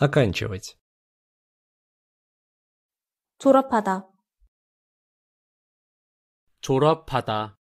оканчивать. 졸업하다. 졸업하다.